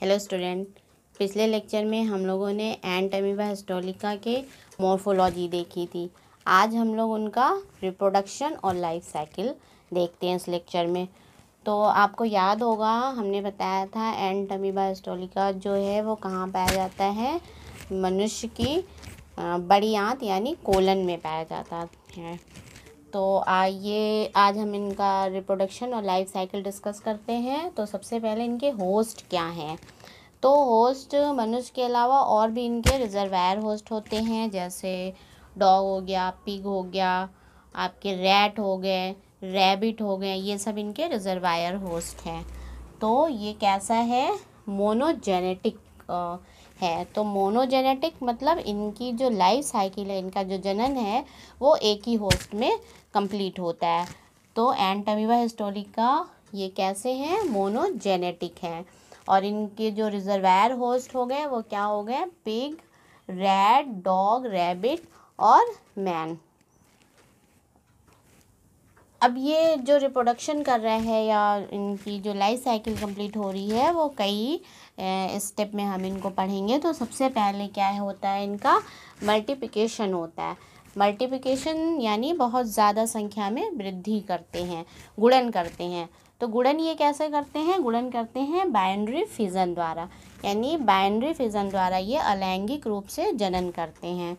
hello student पिछले lecture में हम लोगों ने एंड टमीबा हिस्टोलिका के मोर्फोलॉजी देखी थी आज हम लोग उनका रिप्रोडक्शन और लाइफ साइकिल देखते हैं इस लेक्चर में तो आपको याद होगा हमने बताया था एंड टमीबा हिस्टोलिका जो है वो कहाँ पाया जाता है मनुष्य की बड़ी आंत यानी कोलन में पाया जाता है तो आइए आज हम इनका रिप्रोडक्शन और लाइफ साइकिल डिस्कस करते हैं तो सबसे पहले इनके होस्ट क्या हैं तो होस्ट मनुष्य के अलावा और भी इनके रिजर्वायर होस्ट होते हैं जैसे डॉग हो गया पिग हो गया आपके रैट हो गए रैबिट हो गए ये सब इनके रिजर्वायर होस्ट हैं तो ये कैसा है मोनोजेनेटिक है तो मोनोजेनेटिक मतलब इनकी जो लाइफ साइकिल है इनका जो जनन है वो एक ही होस्ट में कंप्लीट होता है तो एंटमीवा हिस्टोरिका ये कैसे हैं मोनोजेनेटिक हैं और इनके जो रिजर्वायर होस्ट हो गए वो क्या हो गए पिग रेड डॉग रैबिट और मैन अब ये जो रिप्रोडक्शन कर रहे हैं या इनकी जो लाइफ साइकिल कंप्लीट हो रही है वो कई स्टेप में हम इनको पढ़ेंगे तो सबसे पहले क्या है होता है इनका मल्टीप्लिकेशन होता है मल्टीप्लिकेशन यानी बहुत ज़्यादा संख्या में वृद्धि करते हैं गुणन करते हैं तो गुणन ये कैसे करते हैं गुणन करते हैं बाइंड्री फिजन द्वारा यानी बाइंड्री फिजन द्वारा ये अलैंगिक रूप से जनन करते हैं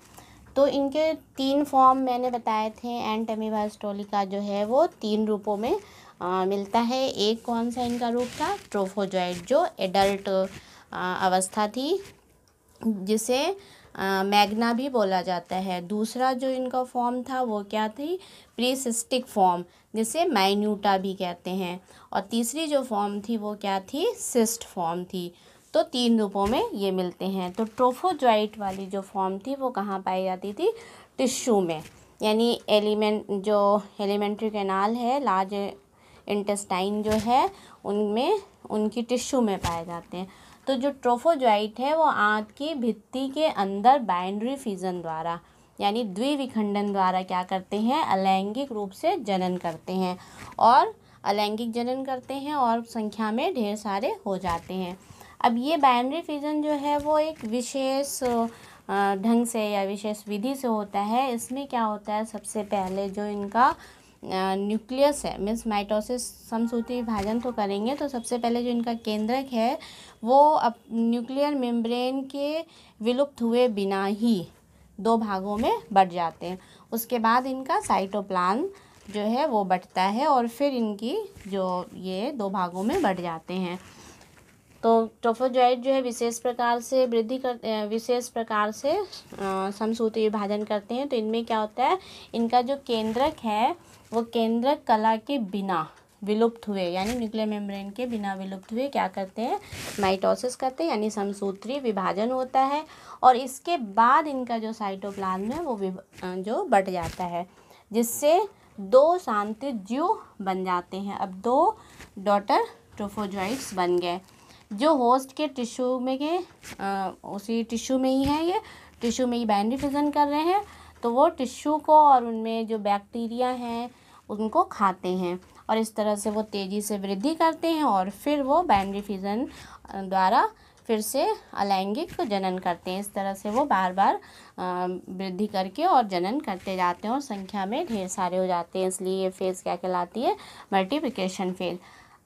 तो इनके तीन फॉर्म मैंने बताए थे एंड जो है वो तीन रूपों में आ, मिलता है एक कौन सा इनका रूप था ट्रोफोजॉइड जो एडल्ट अवस्था थी जिसे मैग्ना भी बोला जाता है दूसरा जो इनका फॉर्म था वो क्या थी प्रीसिस्टिक फॉर्म जिसे माइन्यूटा भी कहते हैं और तीसरी जो फॉर्म थी वो क्या थी सिस्ट फॉर्म थी तो तीन रूपों में ये मिलते हैं तो ट्रोफोजॉइट वाली जो फॉर्म थी वो कहाँ पाई जाती थी टिश्यू में यानी एलिमेंट जो एलिमेंट्री कैनाल है लार्ज इंटेस्टाइन जो है उनमें उनकी टिश्यू में पाए जाते हैं तो जो ट्रोफोजाइट है वो आँत की भित्ति के अंदर बाइंड्री फीजन द्वारा यानी द्विविखंडन द्वारा क्या करते हैं अलैंगिक रूप से जनन करते हैं और अलैंगिक जनन करते हैं और संख्या में ढेर सारे हो जाते हैं अब ये बाइनरी फीजन जो है वो एक विशेष ढंग से या विशेष विधि से होता है इसमें क्या होता है सबसे पहले जो इनका न्यूक्लियस है मीन्स माइटोसिस समसूती विभाजन को तो करेंगे तो सबसे पहले जो इनका केंद्रक है वो अप न्यूक्लियर मेम्ब्रेन के विलुप्त हुए बिना ही दो भागों में बढ़ जाते हैं उसके बाद इनका साइटोप्लान जो है वो बढ़ता है और फिर इनकी जो ये दो भागों में बढ़ जाते हैं तो ट्रोफोजॉइड जो है विशेष प्रकार से वृद्धि कर विशेष प्रकार से समसूत्री विभाजन करते हैं तो इनमें क्या होता है इनका जो केंद्रक है वो केंद्र कला के बिना विलुप्त हुए यानी न्यूक्लियर मेम्ब्रेन के बिना विलुप्त हुए क्या करते हैं माइटोसिस करते हैं यानी समसूत्री विभाजन होता है और इसके बाद इनका जो साइटोप्लाज्म है वो जो बढ़ जाता है जिससे दो शांति जीव बन जाते हैं अब दो डॉटर ट्रोफोजॉइट्स बन गए जो होस्ट के टिश्यू में के आ, उसी टिश्यू में ही है ये टिश्यू में ही बैंडिफिजन फिजन कर रहे हैं तो वो टिश्यू को और उनमें जो बैक्टीरिया हैं उनको खाते हैं और इस तरह से वो तेज़ी से वृद्धि करते हैं और फिर वो बाइनरी फिजन द्वारा फिर से अलैंगिक जनन करते हैं इस तरह से वो बार बार वृद्धि करके और जनन करते जाते हैं और संख्या में ढेर सारे हो जाते हैं इसलिए ये फेज़ क्या कहलाती है मल्टीप्लिकेशन फेज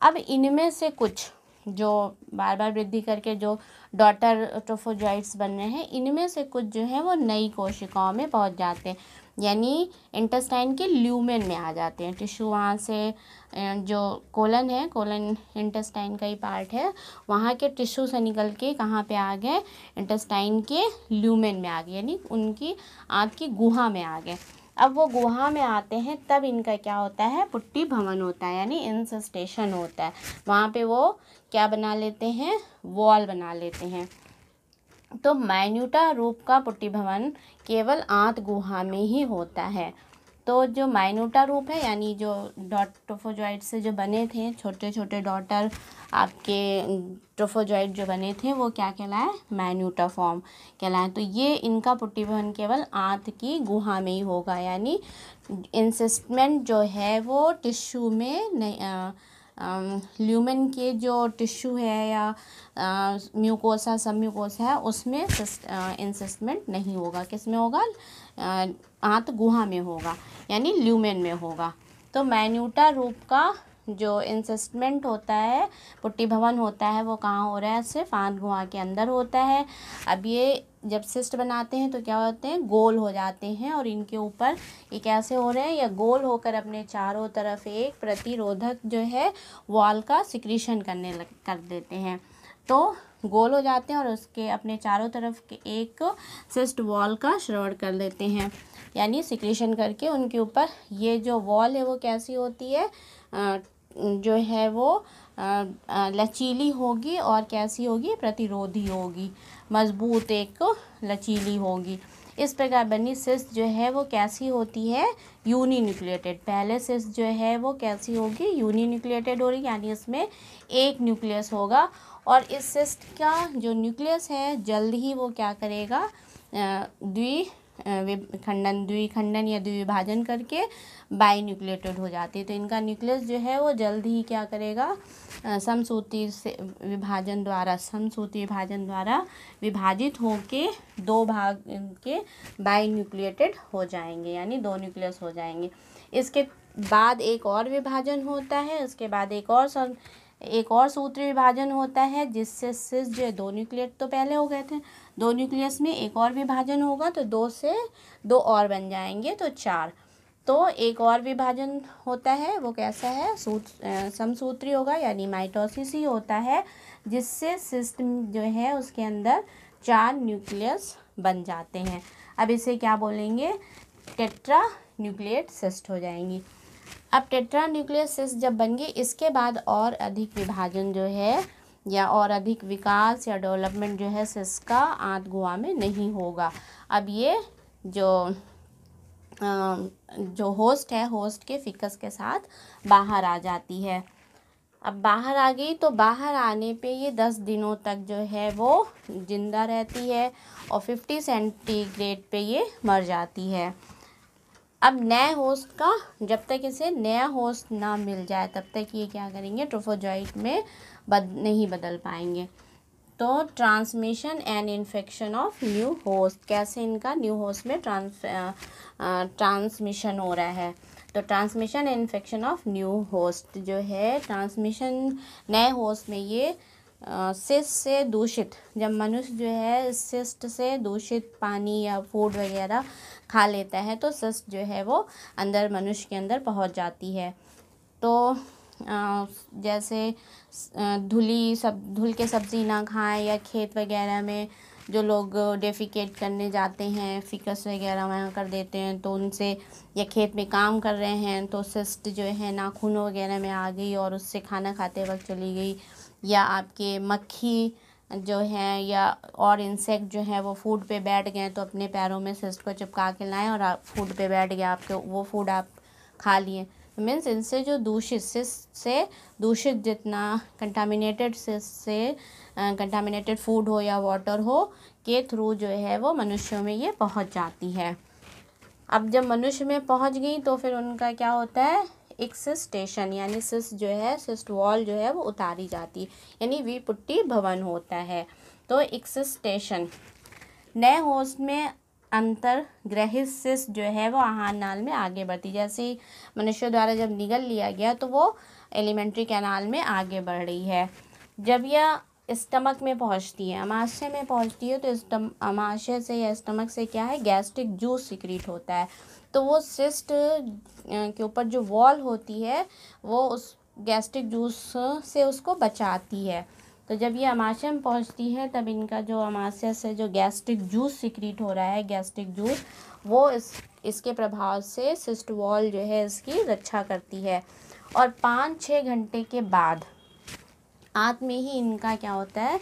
अब इनमें से कुछ जो बार बार वृद्धि करके जो डॉटर ट्रोफोजाइट्स बन रहे हैं इनमें से कुछ जो है वो नई कोशिकाओं में पहुंच जाते हैं यानी इंटेस्टाइन के ल्यूमेन में आ जाते हैं टिश्यू वहाँ से जो कोलन है कोलन इंटेस्टाइन का ही पार्ट है वहाँ के टिश्यू से निकल के कहाँ पे आ गए इंटेस्टाइन के ल्यूमेन में आ गए यानी उनकी आँत की गुहा में आ गए अब वो गुहा में आते हैं तब इनका क्या होता है पुट्टी भवन होता है यानी इंसस्टेशन होता है वहाँ पे वो क्या बना लेते हैं वॉल बना लेते हैं तो माइन्यूटा रूप का पुट्टी भवन केवल आंत गुहा में ही होता है तो जो माइन्यूटा रूप है यानी जो डॉट ट्रोफोजॉइड से जो बने थे छोटे छोटे डॉटर आपके ट्रोफोजॉइट जो बने थे वो क्या कहलाए माइन्यूटा फॉर्म कहलाए तो ये इनका पुट्टी भवन केवल आंत की गुहा में ही होगा यानी इंसिस्टमेंट जो है वो टिश्यू में नहीं आ, ल्यूमेन के जो टिश्यू है या म्यूकोसा सब म्यूकोसा है उसमें इंसेस्टमेंट नहीं होगा किस में होगा आंत गुहा में होगा यानी ल्यूमेन में होगा तो मैन्यूटा रूप का जो इंसेस्टमेंट होता है पुट्टी भवन होता है वो कहाँ हो रहा है सिर्फ आंध गुहा के अंदर होता है अब ये जब सिस्ट बनाते हैं तो क्या होते हैं गोल हो जाते हैं और इनके ऊपर ये कैसे हो रहे हैं या गोल होकर अपने चारों तरफ एक प्रतिरोधक जो है वॉल का सिक्रीशन करने लग कर देते हैं तो गोल हो जाते हैं और उसके अपने चारों तरफ के एक सिस्ट वॉल का श्रवण कर लेते हैं यानी सिक्रीशन करके उनके ऊपर ये जो वॉल है वो कैसी होती है जो है वो लचीली होगी और कैसी होगी प्रतिरोधी होगी मज़बूत एक लचीली होगी इस प्रकार बनी सिस्ट जो है वो कैसी होती है यूनी यूनिन्यूक्लिएटेड पहले सिस्ट जो है वो कैसी होगी यूनिन्यूक्लिएटेड हो रही यानी इसमें एक न्यूक्लियस होगा और इस सिस्ट का जो न्यूक्लियस है जल्द ही वो क्या करेगा द्वि खंडन द्विखंडन या द्विभाजन करके बाई न्यूक्लिएटेड हो जाती है तो इनका न्यूक्लियस जो है वो जल्द ही क्या करेगा समसूति से विभाजन द्वारा समसूति विभाजन द्वारा विभाजित होके दो भाग के बाई न्यूक्लिएटेड हो जाएंगे यानी दो न्यूक्लियस हो जाएंगे इसके बाद एक और विभाजन होता है उसके बाद एक और सम एक और सूत्र विभाजन होता है जिससे सिस जो है दो न्यूक्लियट तो पहले हो गए थे दो न्यूक्लियस में एक और विभाजन होगा तो दो से दो और बन जाएंगे तो चार तो एक और विभाजन होता है वो कैसा है सूत समसूत्री होगा यानी माइटोसिस ही होता है जिससे सिस्टम जो है उसके अंदर चार न्यूक्लियस बन जाते हैं अब इसे क्या बोलेंगे टेट्रा न्यूक्लियट सिस्ट हो जाएंगी अब टेट्रा न्यूक्लियस सिस्ट जब बन गई इसके बाद और अधिक विभाजन जो है या और अधिक विकास या डेवलपमेंट जो है इसका आंत गोवा में नहीं होगा अब ये जो जो होस्ट है होस्ट के फिकस के साथ बाहर आ जाती है अब बाहर आ गई तो बाहर आने पे ये दस दिनों तक जो है वो जिंदा रहती है और फिफ्टी सेंटीग्रेड पे ये मर जाती है अब नए होस्ट का जब तक इसे नया होस्ट ना मिल जाए तब तक ये क्या करेंगे ट्रोफोजाइट में बद नहीं बदल पाएंगे तो transmission and infection of new host कैसे इनका न्यू होस्ट में ट्रांस ट्रांसमिशन हो रहा है तो transmission and infection of new host जो है ट्रांसमिशन नए होस्ट में ये सिस्ट से दूषित जब मनुष्य जो है सिस्ट से दूषित पानी या फूड वगैरह खा लेता है तो सिस्ट जो है वो अंदर मनुष्य के अंदर पहुंच जाती है तो जैसे धुली सब धुल के सब्ज़ी ना खाएं या खेत वगैरह में जो लोग डेफिकेट करने जाते हैं फ़िकस वगैरह वहाँ कर देते हैं तो उनसे या खेत में काम कर रहे हैं तो सिस्ट जो है नाखून वगैरह में आ गई और उससे खाना खाते वक्त चली गई या आपके मक्खी जो है या और इंसेक्ट जो है वो फूड पे बैठ गए तो अपने पैरों में सिस्ट को चिपका के लाएँ और फूड पे बैठ गया आपके वो फूड आप खा लिए मीन्स इनसे जो दूषित से से दूषित जितना कंटामिनेटेड से से कंटामिनेटेड फूड हो या वाटर हो के थ्रू जो है वो मनुष्यों में ये पहुंच जाती है अब जब मनुष्य में पहुंच गई तो फिर उनका क्या होता है एक स्टेशन यानी सिस जो है सिस्ट वॉल जो है वो उतारी जाती है यानी वी पुट्टी भवन होता है तो एक स्टेशन नए होस्ट में अंतर्ग्रहित शिष्य जो है वो आहार नाल में आगे बढ़ती जैसे मनुष्य द्वारा जब निगल लिया गया तो वो एलिमेंट्री कैनाल में आगे बढ़ रही है जब यह स्टमक में पहुंचती है अमाशय में पहुंचती है तो स्टम अमाशय से या स्टमक से क्या है गैस्ट्रिक जूस सिक्रीट होता है तो वो सिस्ट के ऊपर जो वॉल होती है वो उस गैस्ट्रिक जूस से उसको बचाती है तो जब ये अमाशय में पहुँचती है तब इनका जो अमाशय से जो गैस्ट्रिक जूस सिक्रीट हो रहा है गैस्ट्रिक जूस वो इस इसके प्रभाव से सिस्ट वॉल जो है इसकी रक्षा करती है और पाँच छः घंटे के बाद आँत में ही इनका क्या होता है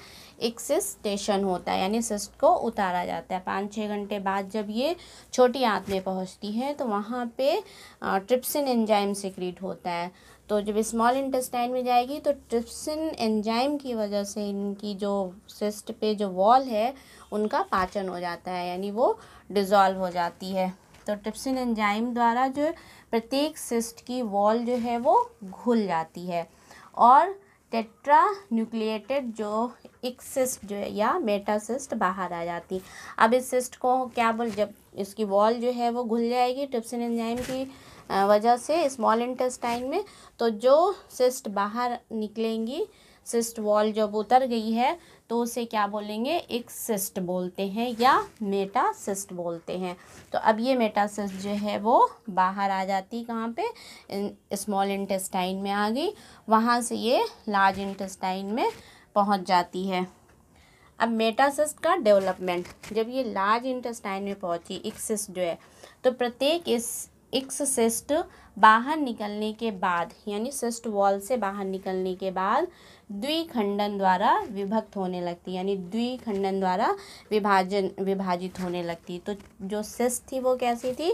एक सिस्टेशन होता है यानी सिस्ट को उतारा जाता है पाँच छः घंटे बाद जब ये छोटी आँत में पहुँचती है तो वहाँ पे ट्रिप्सिन एंजाइम सिक्रीट होता है तो जब स्मॉल इंटेस्टाइन में जाएगी तो ट्रिप्सिन एंजाइम की वजह से इनकी जो सिस्ट पे जो वॉल है उनका पाचन हो जाता है यानी वो डिज़ोल्व हो जाती है तो ट्रिप्सिन एंजाइम द्वारा जो प्रत्येक सिस्ट की वॉल जो है वो घुल जाती है और टेट्रा न्यूक्लिएटेड जो एक सिस्ट जो है या मेटासिस्ट बाहर आ जाती अब इस सिस्ट को क्या बोल जब इसकी वॉल जो है वो घुल जाएगी ट्रिप्सिन एंजाइम की वजह से स्मॉल इंटेस्टाइन में तो जो सिस्ट बाहर निकलेंगी सिस्ट वॉल जब उतर गई है तो उसे क्या बोलेंगे एक सिस्ट बोलते हैं या मेटा सिस्ट बोलते हैं तो अब ये मेटा सिस्ट जो है वो बाहर आ जाती कहाँ पे स्मॉल इंटेस्टाइन में आ गई वहाँ से ये लार्ज इंटेस्टाइन में पहुँच जाती है अब मेटासिस्ट का डेवलपमेंट जब ये लार्ज इंटेस्टाइन में पहुँची एक सिस्ट जो है तो प्रत्येक इस एक्स सिस्ट बाहर निकलने के बाद यानी सिस्ट वॉल से बाहर निकलने के बाद द्विखंडन द्वारा विभक्त होने लगती यानी द्विखंडन द्वारा विभाजन विभाजित होने लगती तो जो सिस्ट थी वो कैसी थी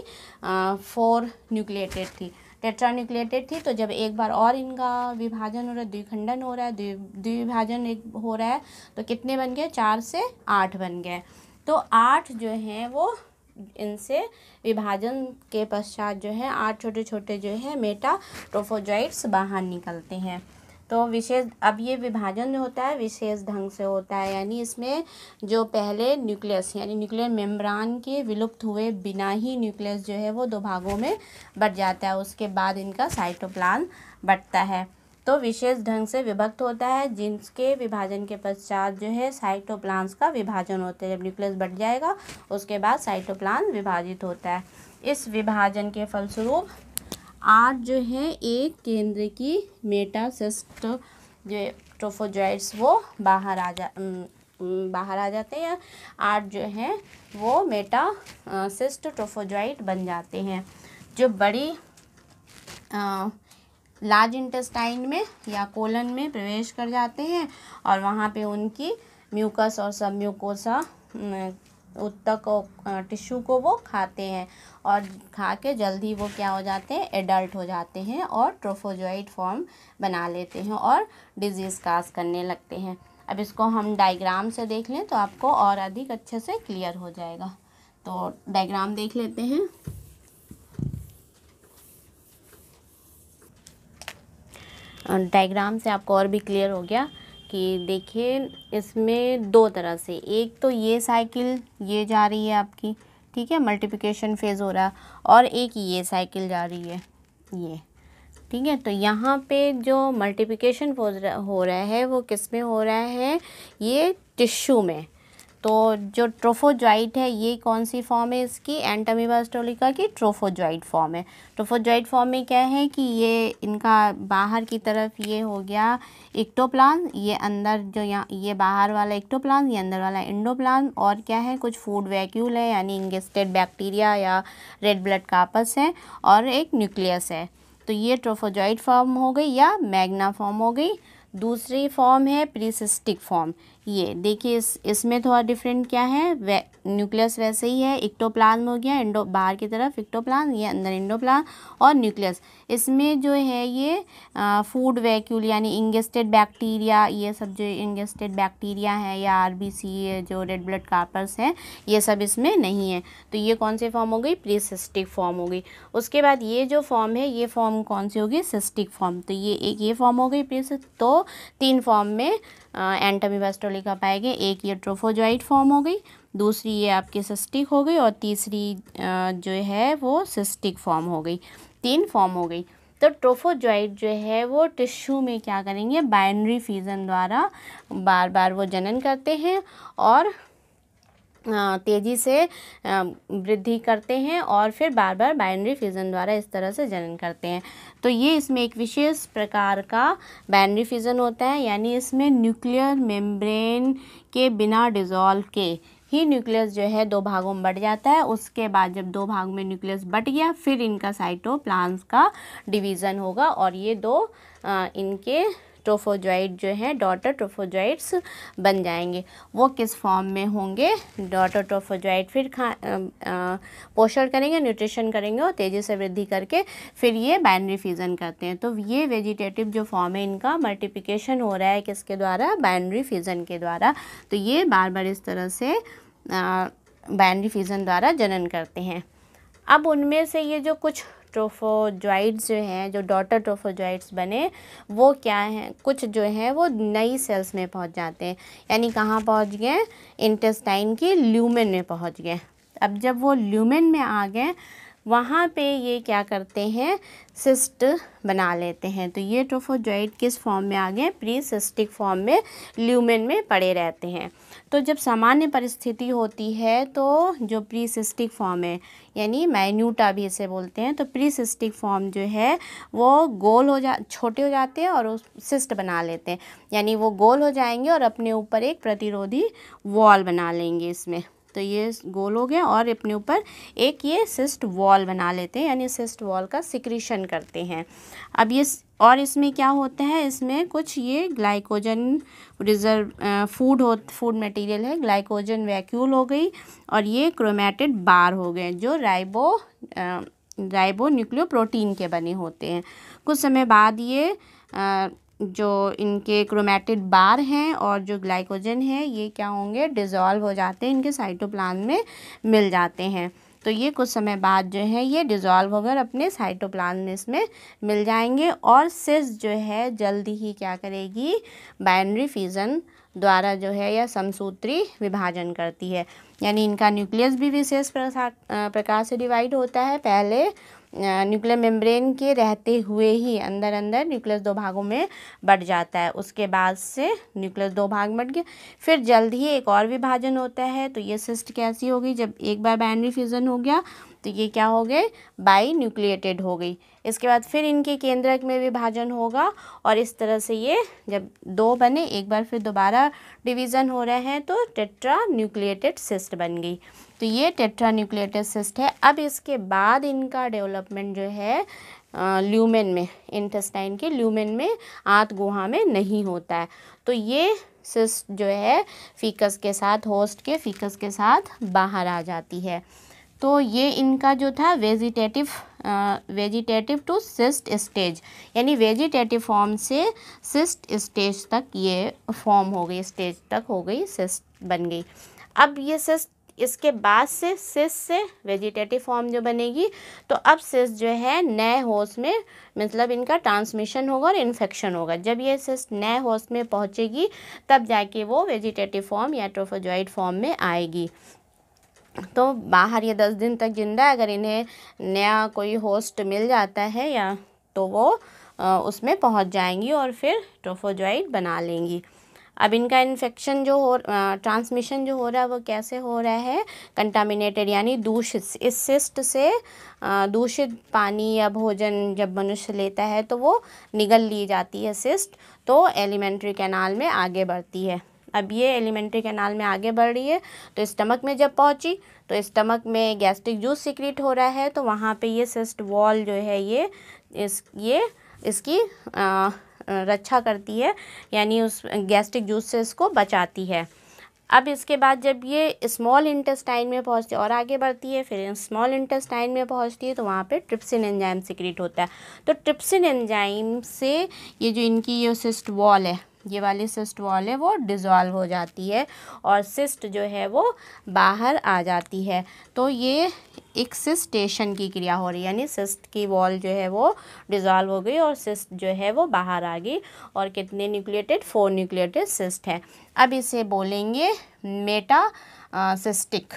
फोर न्यूक्लिएटेड थी टेट्रा न्यूक्लिएटेड थी तो जब एक बार और इनका विभाजन हो रहा है द्विखंडन हो रहा है द्विविभाजन एक हो रहा है तो कितने बन गए चार से आठ बन गए तो आठ जो हैं वो इनसे विभाजन के पश्चात जो है आठ छोटे छोटे जो है मेटाट्रोफोजाइट्स बाहर निकलते हैं तो विशेष अब ये विभाजन जो होता है विशेष ढंग से होता है यानी इसमें जो पहले न्यूक्लियस यानी न्यूक्लियर मेम्ब्रान के विलुप्त हुए बिना ही न्यूक्लियस जो है वो दो भागों में बढ़ जाता है उसके बाद इनका साइटोप्लान बढ़ता है तो विशेष ढंग से विभक्त होता है जिनके विभाजन के पश्चात जो है साइटोप्लांस का विभाजन होता है जब न्यूक्लियस बढ़ जाएगा उसके बाद साइटोप्लान विभाजित होता है इस विभाजन के फलस्वरूप आठ जो है एक केंद्र की मेटासिस्ट जो ट्रोफोजॉइड्स वो बाहर आ जा बाहर आ जाते हैं आठ जो है वो मेटासिस्ट ट्रोफोजॉइट बन जाते हैं जो बड़ी आ, लार्ज इंटेस्टाइन में या कोलन में प्रवेश कर जाते हैं और वहाँ पे उनकी म्यूकस और सब म्यूकोसा उत्तक और टिश्यू को वो खाते हैं और खा के जल्दी वो क्या हो जाते हैं एडल्ट हो जाते हैं और ट्रोफोजोइड फॉर्म बना लेते हैं और डिजीज़ काज करने लगते हैं अब इसको हम डायग्राम से देख लें तो आपको और अधिक अच्छे से क्लियर हो जाएगा तो डायग्राम देख लेते हैं डायग्राम से आपको और भी क्लियर हो गया कि देखिए इसमें दो तरह से एक तो ये साइकिल ये जा रही है आपकी ठीक है मल्टीप्लिकेशन फेज़ हो रहा है और एक ये साइकिल जा रही है ये ठीक है तो यहाँ पे जो मल्टीप्लिकेशन हो रहा है वो किस में हो रहा है ये टिश्यू में तो जो ट्रोफोजाइट है ये कौन सी फॉर्म है इसकी एंटमीबा की ट्रोफोजाइट फॉर्म है ट्रोफोजाइट फॉर्म में क्या है कि ये इनका बाहर की तरफ ये हो गया इक्टोप्लान ये अंदर जो यहाँ ये बाहर वाला इक्टोप्लान ये अंदर वाला इंडोप्लान और क्या है कुछ फूड वैक्यूल है यानी इंगेस्टेड बैक्टीरिया या रेड ब्लड कापस है और एक न्यूक्लियस है तो ये ट्रोफोजॉइट फॉर्म हो गई या मैग्ना फॉर्म हो गई दूसरी फॉर्म है प्रीसिस्टिक फॉर्म ये देखिए इस इसमें थोड़ा डिफरेंट क्या है वे, न्यूक्लियस वैसे ही है इक्टोप्लाज्म हो गया इंडो बाहर की तरफ इक्टोप्लाज्म ये अंदर इंडोप्लाज्म और न्यूक्लियस इसमें जो है ये फूड वैक्यूल यानी इंगेस्टेड बैक्टीरिया ये सब जो इंगेस्टेड बैक्टीरिया है या आर जो रेड ब्लड कार्पर्स हैं ये सब इसमें नहीं है तो ये कौन सी फॉर्म हो गई प्री सिस्टिक फॉर्म हो गई उसके बाद ये जो फॉर्म है ये फॉर्म कौन सी होगी सिस्टिक फॉर्म तो ये एक ये फॉर्म हो गई प्री तो तीन फॉर्म में एंटमीबास्टोलिक का पाएंगे एक ये ट्रोफोजॉइड फॉर्म हो गई दूसरी ये आपकी सिस्टिक हो गई और तीसरी जो है वो सिस्टिक फॉर्म हो गई तीन फॉर्म हो गई तो ट्रोफोजॉइड जो है वो टिश्यू में क्या करेंगे बाइनरी फीजन द्वारा बार बार वो जनन करते हैं और तेज़ी से वृद्धि करते हैं और फिर बार बार बाइनरी फ्यूज़न द्वारा इस तरह से जनन करते हैं तो ये इसमें एक विशेष प्रकार का बैनरी फिजन होता है यानी इसमें न्यूक्लियर मेम्ब्रेन के बिना डिज़ोल्व के ही न्यूक्लियस जो है दो भागों में बट जाता है उसके बाद जब दो भाग में न्यूक्लियस बट गया फिर इनका साइटोप्लाज्म का डिवीज़न होगा और ये दो आ, इनके ट्रोफोजॉइट जो है डॉटर ट्रोफोजॉइट्स बन जाएंगे वो किस फॉर्म में होंगे डॉटर ट्रोफोजॉइट फिर खा पोषण करेंगे न्यूट्रिशन करेंगे और तेज़ी से वृद्धि करके फिर ये बाइनरी फ्यूज़न करते हैं तो ये वेजिटेटिव जो फॉर्म है इनका मल्टीप्लिकेशन हो रहा है किसके द्वारा बाइनरी फ्यूज़न के द्वारा तो ये बार बार इस तरह से बाइनरी फ्यूज़न द्वारा जनन करते हैं अब उनमें से ये जो कुछ ट्रोफोजॉइड्स जो हैं जो डॉटर ट्रोफोजॉइड्स बने वो क्या हैं कुछ जो हैं वो नई सेल्स में पहुंच जाते हैं यानी कहाँ पहुंच गए इंटेस्टाइन की ल्यूमेन में पहुंच गए अब जब वो ल्यूमेन में आ गए वहाँ पे ये क्या करते हैं सिस्ट बना लेते हैं तो ये ट्रोफोजॉइड किस फॉर्म में आ गए प्री सिस्टिक फॉर्म में ल्यूमेन में पड़े रहते हैं तो जब सामान्य परिस्थिति होती है तो जो प्री सिस्टिक फॉर्म है यानी माइन्यूटा भी इसे बोलते हैं तो प्री सिस्टिक फॉर्म जो है वो गोल हो जा छोटे हो जाते हैं और उस सिस्ट बना लेते हैं यानी वो गोल हो जाएंगे और अपने ऊपर एक प्रतिरोधी वॉल बना लेंगे इसमें तो ये गोल हो गया और अपने ऊपर एक ये सिस्ट वॉल बना लेते हैं यानी सिस्ट वॉल का सिक्रीशन करते हैं अब ये और इसमें क्या होता है इसमें कुछ ये ग्लाइकोजन रिजर्व फूड हो फूड मटेरियल है ग्लाइकोजन वैक्यूल हो गई और ये क्रोमेटिड बार हो गए जो ribo uh, ribonucleoprotein के बने होते हैं कुछ समय बाद ये आ, जो इनके क्रोमेटिड बार हैं और जो ग्लाइकोजन है ये क्या होंगे डिज़ोल्व हो जाते हैं इनके साइटोप्लाज्म में मिल जाते हैं तो ये कुछ समय बाद जो है ये डिज़ोल्व होकर अपने साइटोप्लाज्म में इसमें मिल जाएंगे और सिस जो है जल्दी ही क्या करेगी बाइनरी फ्यूज़न द्वारा जो है यह समसूत्री विभाजन करती है यानी इनका न्यूक्लियस भी विशेष प्रकार से डिवाइड होता है पहले न्यूक्लियर मेम्ब्रेन के रहते हुए ही अंदर अंदर न्यूक्लियस दो भागों में बट जाता है उसके बाद से न्यूक्लियस दो भाग बट गया फिर जल्द ही एक और विभाजन होता है तो ये सिस्ट कैसी होगी जब एक बार बाइनरी फ्यूज़न हो गया तो ये क्या हो गए बाई न्यूक्लिएटेड हो गई इसके बाद फिर इनके केंद्रक में विभाजन होगा और इस तरह से ये जब दो बने एक बार फिर दोबारा डिवीज़न हो रहे हैं तो टेट्रा न्यूक्लिएटेड सिस्ट बन गई तो ये टेट्रा न्यूक्लिएटेड सिस्ट है अब इसके बाद इनका डेवलपमेंट जो है ल्यूमेन में इंटेस्टाइन के ल्यूमेन में आंत गुहा में नहीं होता है तो ये सिस्ट जो है फीकस के साथ होस्ट के फीकस के साथ बाहर आ जाती है तो ये इनका जो था vegetative vegetative to cyst stage यानी वेजिटेटिव फॉर्म से सिस्ट स्टेज तक ये फॉर्म हो गई स्टेज तक हो गई सिस्ट बन गई अब ये सिस्ट इसके बाद से सिस से वेजिटेटिव फॉर्म जो बनेगी तो अब सिस जो है नए होश में मतलब इनका ट्रांसमिशन होगा और इन्फेक्शन होगा जब ये सिस नए होश में पहुंचेगी तब जाके वो वेजिटेटिव फॉर्म या ट्रोफोजॉइड फॉर्म में आएगी तो बाहर ये दस दिन तक जिंदा है अगर इन्हें नया कोई होस्ट मिल जाता है या तो वो उसमें पहुंच जाएंगी और फिर ट्रोफोजॉइड बना लेंगी अब इनका इन्फेक्शन जो हो ट्रांसमिशन जो हो रहा है वो कैसे हो रहा है कंटामिनेटेड यानी दूषित इस सिस्ट से दूषित पानी या भोजन जब मनुष्य लेता है तो वो निगल ली जाती है सिस्ट तो एलिमेंट्री कैनाल में आगे बढ़ती है अब ये एलिमेंट्री कैनाल में आगे बढ़ रही है तो स्टमक में जब पहुँची तो स्टमक में गैस्ट्रिक जूस सिक्रिट हो रहा है तो वहाँ पे ये सिस्ट वॉल जो है ये इस ये इसकी आ, रक्षा करती है यानी उस गैस्ट्रिक जूस से इसको बचाती है अब इसके बाद जब ये स्मॉल इंटेस्टाइन में पहुँचती और आगे बढ़ती है फिर स्मॉल इंटेस्टाइन में पहुँचती है तो वहाँ पे ट्रिप्सिन एंजाइम सिक्रिट होता है तो ट्रिप्सिन एंजाइम से ये जो इनकी ये सिस्ट वॉल है ये वाली सिस्ट वॉल है वो डिज़ोल्व हो जाती है और सिस्ट जो है वो बाहर आ जाती है तो ये एक सिस्टेशन की क्रिया हो रही है यानी सिस्ट की वॉल जो है वो डिज़ोल्व हो गई और सिस्ट जो है वो बाहर आ गई और कितने न्यूक्लिएटेड फोर न्यूक्लिएटेड सिस्ट है अब इसे बोलेंगे मेटा सिस्टिक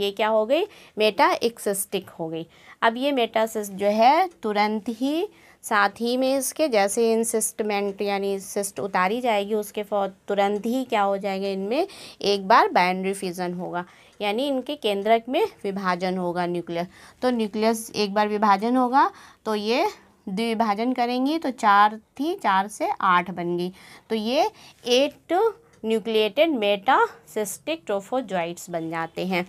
ये क्या हो गई मेटा एक सिस्टिक हो गई अब ये सिस्ट जो है तुरंत ही साथ ही में इसके जैसे इंसिस्टमेंट यानी सिस्ट उतारी जाएगी उसके तुरंत ही क्या हो जाएगा इनमें एक बार बाइनरी फिजन होगा यानी इनके केंद्रक में विभाजन होगा न्यूक्लियस तो न्यूक्लियस एक बार विभाजन होगा तो ये द्विभाजन करेंगी तो चार थी चार से आठ बन गई तो ये एट न्यूक्लिएटेड मेटासिस्टिक ट्रोफोजॉइट्स बन जाते हैं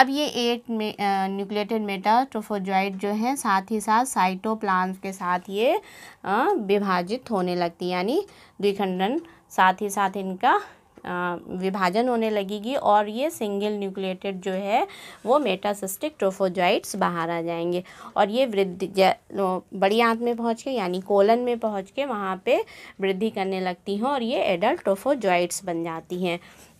अब ये एट न्यूक्लिएटेड मेटा ट्रोफोजॉइट जो हैं साथ ही साथ साइटोप्लाज्म के साथ ये विभाजित होने लगती यानी द्विखंडन साथ ही साथ इनका विभाजन होने लगेगी और ये सिंगल न्यूक्लिएटेड जो है वो मेटासिस्टिक ट्रोफोजाइट्स बाहर आ जाएंगे और ये वृद्धि बड़ी आंत में पहुँच के यानी कोलन में पहुँच के वहाँ पर वृद्धि करने लगती हैं और ये एडल्ट ट्रोफोजाइट्स बन जाती हैं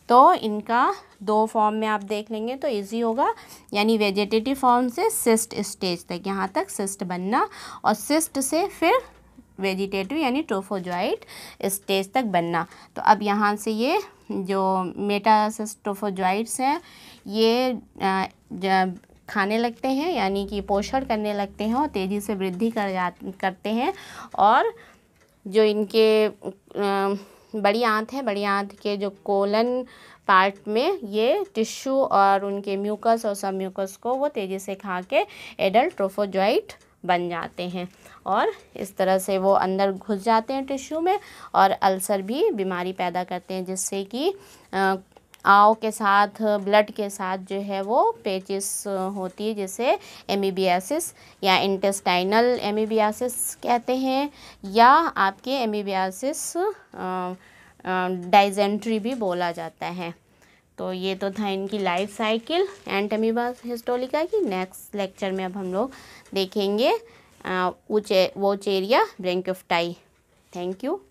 तो इनका दो फॉर्म में आप देख लेंगे तो इजी होगा यानी वेजिटेटिव फॉर्म से सिस्ट स्टेज तक यहाँ तक सिस्ट बनना और सिस्ट से फिर वेजिटेटिव यानी ट्रोफोजॉइट स्टेज तक बनना तो अब यहाँ से ये जो मेटासिस हैं ये खाने लगते हैं यानी कि पोषण करने लगते हैं और तेज़ी से वृद्धि कर जा करते हैं और जो इनके बड़ी आंत है बड़ी आंत के जो कोलन पार्ट में ये टिश्यू और उनके म्यूकस और सब म्यूकस को वो तेज़ी से खा के एडल्ट ट्रोफोजॉइट बन जाते हैं और इस तरह से वो अंदर घुस जाते हैं टिश्यू में और अल्सर भी बीमारी पैदा करते हैं जिससे कि आओ के साथ ब्लड के साथ जो है वो पेचिस होती है जिसे एमीबियासिस या इंटेस्टाइनल एमीबियासिस कहते हैं या आपके एमीबियासिस डाइजेंट्री भी बोला जाता है तो ये तो था इनकी लाइफ साइकिल एंटमीबा हिस्टोलिका की नेक्स्ट लेक्चर में अब हम लोग देखेंगे वो चेरिया ऑफ टाई थैंक यू